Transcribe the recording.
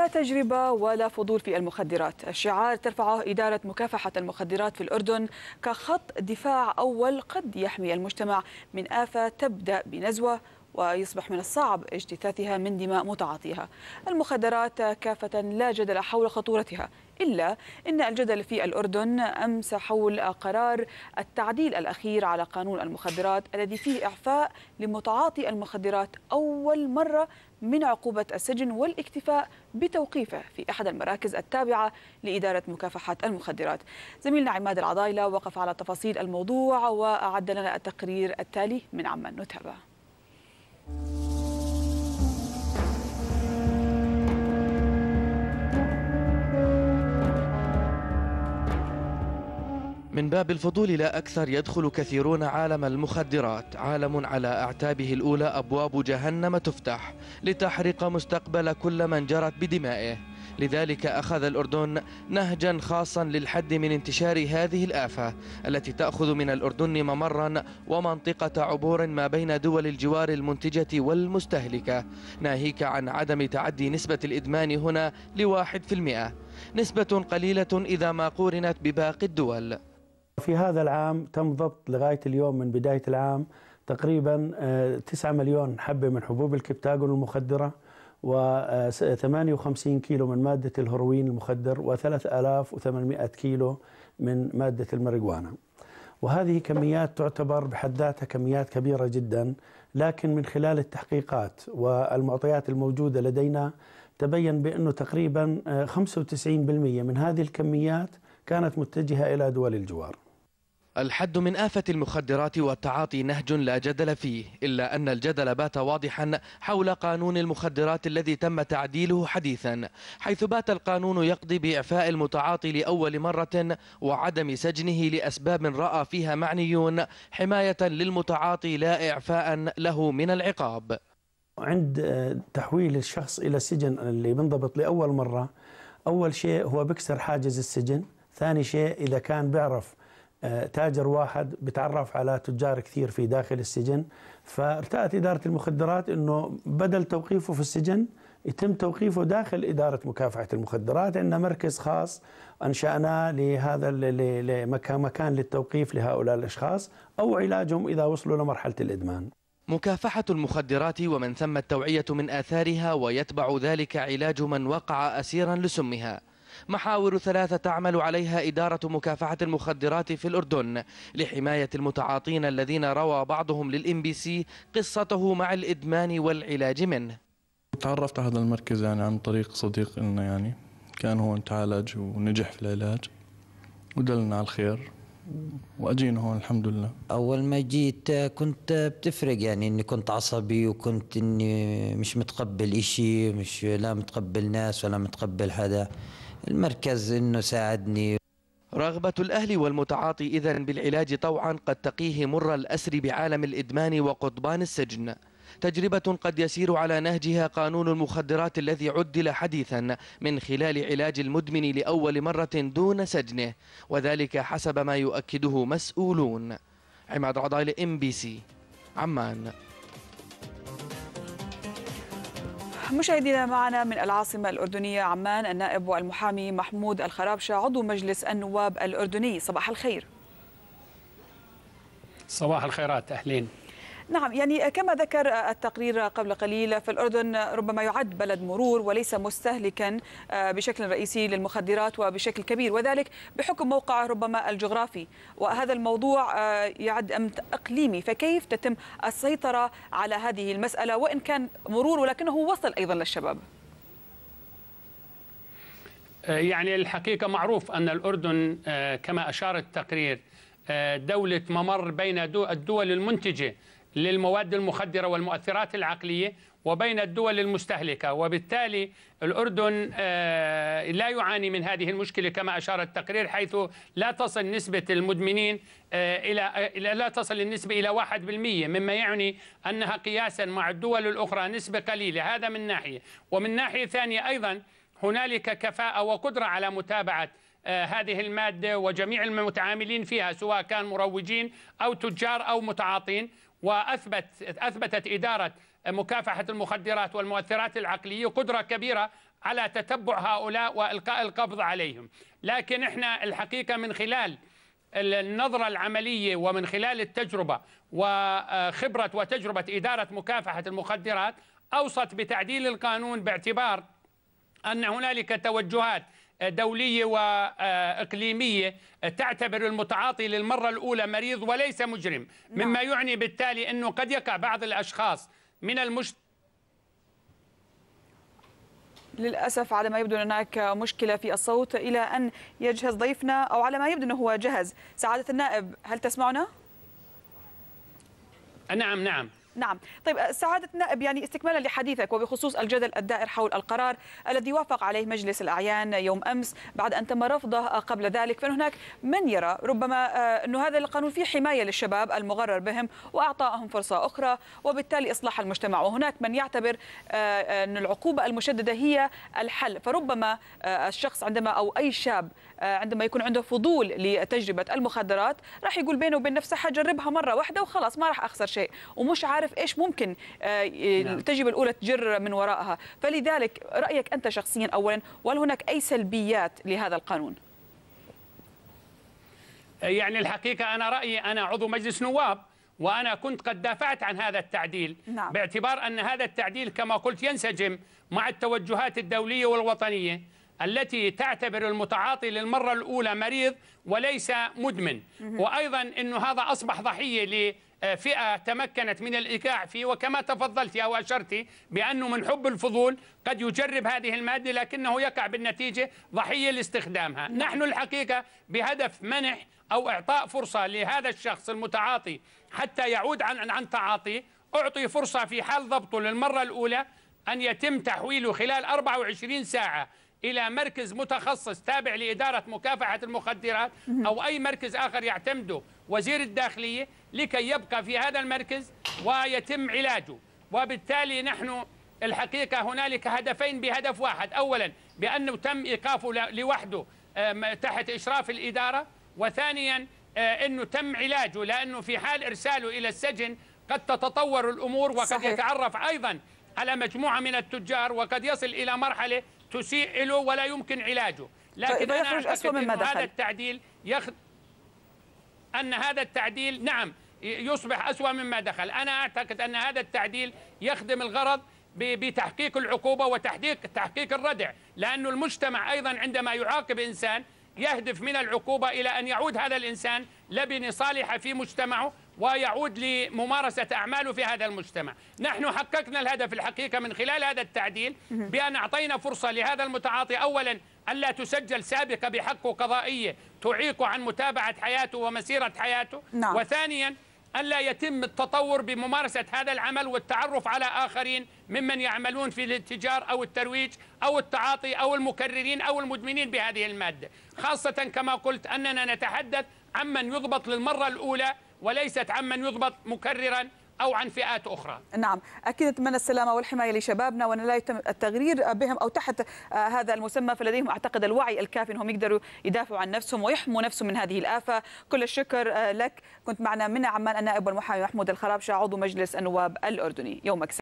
لا تجربة ولا فضول في المخدرات الشعار ترفعه إدارة مكافحة المخدرات في الأردن كخط دفاع أول قد يحمي المجتمع من آفة تبدأ بنزوة ويصبح من الصعب اجتثاثها من دماء متعاطيها المخدرات كافة لا جدل حول خطورتها إلا أن الجدل في الأردن أمس حول قرار التعديل الأخير على قانون المخدرات الذي فيه إعفاء لمتعاطي المخدرات أول مرة من عقوبة السجن والاكتفاء بتوقيفه في أحد المراكز التابعة لإدارة مكافحة المخدرات زميلنا عماد العضايلة وقف على تفاصيل الموضوع وأعد لنا التقرير التالي من عمان you. من باب الفضول لا أكثر يدخل كثيرون عالم المخدرات عالم على أعتابه الأولى أبواب جهنم تفتح لتحرق مستقبل كل من جرت بدمائه لذلك أخذ الأردن نهجا خاصا للحد من انتشار هذه الآفة التي تأخذ من الأردن ممرا ومنطقة عبور ما بين دول الجوار المنتجة والمستهلكة ناهيك عن عدم تعدي نسبة الإدمان هنا لواحد في المئة نسبة قليلة إذا ما قورنت بباقي الدول في هذا العام تم ضبط لغاية اليوم من بداية العام تقريبا 9 آه، مليون حبة من حبوب الكبتاجون المخدرة و58 آه، كيلو من مادة الهروين المخدر و3800 كيلو من مادة الماريجوانا وهذه كميات تعتبر بحد ذاتها كميات كبيرة جدا لكن من خلال التحقيقات والمعطيات الموجودة لدينا تبين بأنه تقريبا 95% آه، من هذه الكميات كانت متجهة إلى دول الجوار الحد من آفة المخدرات والتعاطي نهج لا جدل فيه إلا أن الجدل بات واضحا حول قانون المخدرات الذي تم تعديله حديثا حيث بات القانون يقضي بإعفاء المتعاطي لأول مرة وعدم سجنه لأسباب رأى فيها معنيون حماية للمتعاطي لا إعفاء له من العقاب عند تحويل الشخص إلى السجن اللي بنضبط لأول مرة أول شيء هو بكسر حاجز السجن ثاني شيء إذا كان بيعرف آه، تاجر واحد بتعرف على تجار كثير في داخل السجن فارتأت إدارة المخدرات أنه بدل توقيفه في السجن يتم توقيفه داخل إدارة مكافحة المخدرات عندنا مركز خاص أنشأناه لهذا مكان للتوقيف لهؤلاء الأشخاص أو علاجهم إذا وصلوا لمرحلة الإدمان مكافحة المخدرات ومن ثم التوعية من آثارها ويتبع ذلك علاج من وقع أسيرا لسمها محاور ثلاثة تعمل عليها إدارة مكافحة المخدرات في الأردن لحماية المتعاطين الذين روى بعضهم للإم بي سي قصته مع الإدمان والعلاج منه تعرفت على هذا المركز يعني عن طريق صديق لنا يعني كان هون تعالج ونجح في العلاج ودلنا على الخير واجينا هون الحمد لله اول ما جيت كنت بتفرق يعني اني كنت عصبي وكنت اني مش متقبل اشي مش لا متقبل ناس ولا متقبل حدا المركز انه ساعدني رغبة الأهل والمتعاطي إذا بالعلاج طوعا قد تقيه مر الأسر بعالم الإدمان وقضبان السجن تجربة قد يسير على نهجها قانون المخدرات الذي عدل حديثا من خلال علاج المدمن لأول مرة دون سجنه وذلك حسب ما يؤكده مسؤولون عماد عضال ام بي سي عمان مشاهدينا معنا من العاصمة الأردنية عمان النائب والمحامي محمود الخرابشة عضو مجلس النواب الأردني صباح الخير صباح الخيرات أهلين نعم يعني كما ذكر التقرير قبل قليل فالأردن ربما يعد بلد مرور وليس مستهلكا آه، بشكل رئيسي للمخدرات وبشكل كبير وذلك بحكم موقعه ربما الجغرافي وهذا الموضوع آه، يعد أمن إقليمي فكيف تتم السيطرة على هذه المسألة وإن كان مرور ولكنه وصل أيضا للشباب آه، يعني الحقيقة معروف أن الأردن كما أشار التقرير دولة ممر بين الدول المنتجة للمواد المخدرة والمؤثرات العقلية وبين الدول المستهلكة وبالتالي الأردن آه، لا يعاني من هذه المشكلة كما أشار التقرير حيث لا تصل نسبة المدمنين آه، آه، إلى لا تصل النسبة إلى 1% مما يعني أنها قياسا مع الدول الأخرى نسبة قليلة هذا من ناحية ومن ناحية ثانية أيضا هنالك كفاءة وقدرة على متابعة هذه المادة وجميع المتعاملين فيها سواء كان مروجين أو تجار أو متعاطين واثبت اثبتت اداره مكافحه المخدرات والمؤثرات العقليه قدره كبيره على تتبع هؤلاء والقاء القبض عليهم، لكن احنا الحقيقه من خلال النظرة العملية ومن خلال التجربة وخبرة وتجربة إدارة مكافحة المخدرات أوصت بتعديل القانون باعتبار أن هنالك توجهات دولية وإقليمية تعتبر المتعاطي للمرة الأولى مريض وليس مجرم نعم. مما يعني بالتالي أنه قد يقع بعض الأشخاص من المجتمع للأسف على ما يبدو أن هناك مشكلة في الصوت إلى أن يجهز ضيفنا أو على ما يبدو أنه هو جهز سعادة النائب هل تسمعنا؟ نعم نعم نعم طيب آه، سعادة نائب يعني استكمالا لحديثك وبخصوص الجدل الدائر حول القرار الذي وافق عليه مجلس الأعيان يوم أمس بعد أن تم رفضه آه، قبل ذلك فإن هناك من يرى ربما آه، أن هذا القانون فيه حماية للشباب المغرر بهم وأعطائهم فرصة أخرى وبالتالي إصلاح المجتمع وهناك من يعتبر أن العقوبة المشددة هي الحل فربما الشخص عندما أو أي شاب آه، عندما يكون عنده فضول لتجربه المخدرات راح يقول بينه وبين نفسه حجربها مره واحده وخلاص ما راح اخسر شيء ومش عارف ايش ممكن آه، نعم. التجربه الاولى تجر من وراءها فلذلك رايك انت شخصيا اولا وهل هناك اي سلبيات لهذا القانون يعني الحقيقه انا رايي انا عضو مجلس نواب وأنا كنت قد دافعت عن هذا التعديل نعم. باعتبار أن هذا التعديل كما قلت ينسجم مع التوجهات الدولية والوطنية التي تعتبر المتعاطي للمرة الأولى مريض وليس مدمن وأيضا أنه هذا أصبح ضحية فئة تمكنت من الإيقاع فيه وكما تفضلت أو أشرت بأنه من حب الفضول قد يجرب هذه المادة لكنه يقع بالنتيجة ضحية لاستخدامها نعم. نحن الحقيقة بهدف منح أو إعطاء فرصة لهذا الشخص المتعاطي حتى يعود عن عن تعاطيه أعطي فرصة في حال ضبطه للمرة الأولى أن يتم تحويله خلال 24 ساعة الى مركز متخصص تابع لاداره مكافحه المخدرات او اي مركز اخر يعتمده وزير الداخليه لكي يبقى في هذا المركز ويتم علاجه وبالتالي نحن الحقيقه هنالك هدفين بهدف واحد اولا بانه تم ايقافه لوحده تحت اشراف الاداره وثانيا آه، انه تم علاجه لانه في حال ارساله الى السجن قد تتطور الامور وقد صحيح. يتعرف ايضا على مجموعه من التجار وقد يصل الى مرحله تسيء له ولا يمكن علاجه لكن طيب أنا أعتقد دخل. هذا التعديل يخ... أن هذا التعديل نعم يصبح أسوأ مما دخل أنا أعتقد أن هذا التعديل يخدم الغرض بتحقيق العقوبة وتحقيق تحقيق الردع لأن المجتمع أيضا عندما يعاقب إنسان يهدف من العقوبة إلى أن يعود هذا الإنسان لبني صالحة في مجتمعه ويعود لممارسة أعماله في هذا المجتمع نحن حققنا الهدف الحقيقة من خلال هذا التعديل بأن أعطينا فرصة لهذا المتعاطي أولا ألا تسجل سابقة بحقه قضائية تعيق عن متابعة حياته ومسيرة حياته نعم. وثانيا ألا يتم التطور بممارسة هذا العمل والتعرف على آخرين ممن يعملون في الاتجار أو الترويج أو التعاطي أو المكررين أو المدمنين بهذه المادة خاصة كما قلت أننا نتحدث عمن يضبط للمرة الأولى وليست عمن يضبط مكرراً أو عن فئات أخرى نعم أكيد نتمنى السلامة والحماية لشبابنا وأن لا يتم التغرير بهم أو تحت آه، هذا المسمى فلديهم أعتقد الوعي الكافي أنهم يقدروا يدافعوا عن نفسهم ويحموا نفسهم من هذه الآفة كل الشكر آه، لك كنت معنا من عمان النائب والمحامي محمود الخرابشة عضو مجلس النواب الأردني يومك سعيد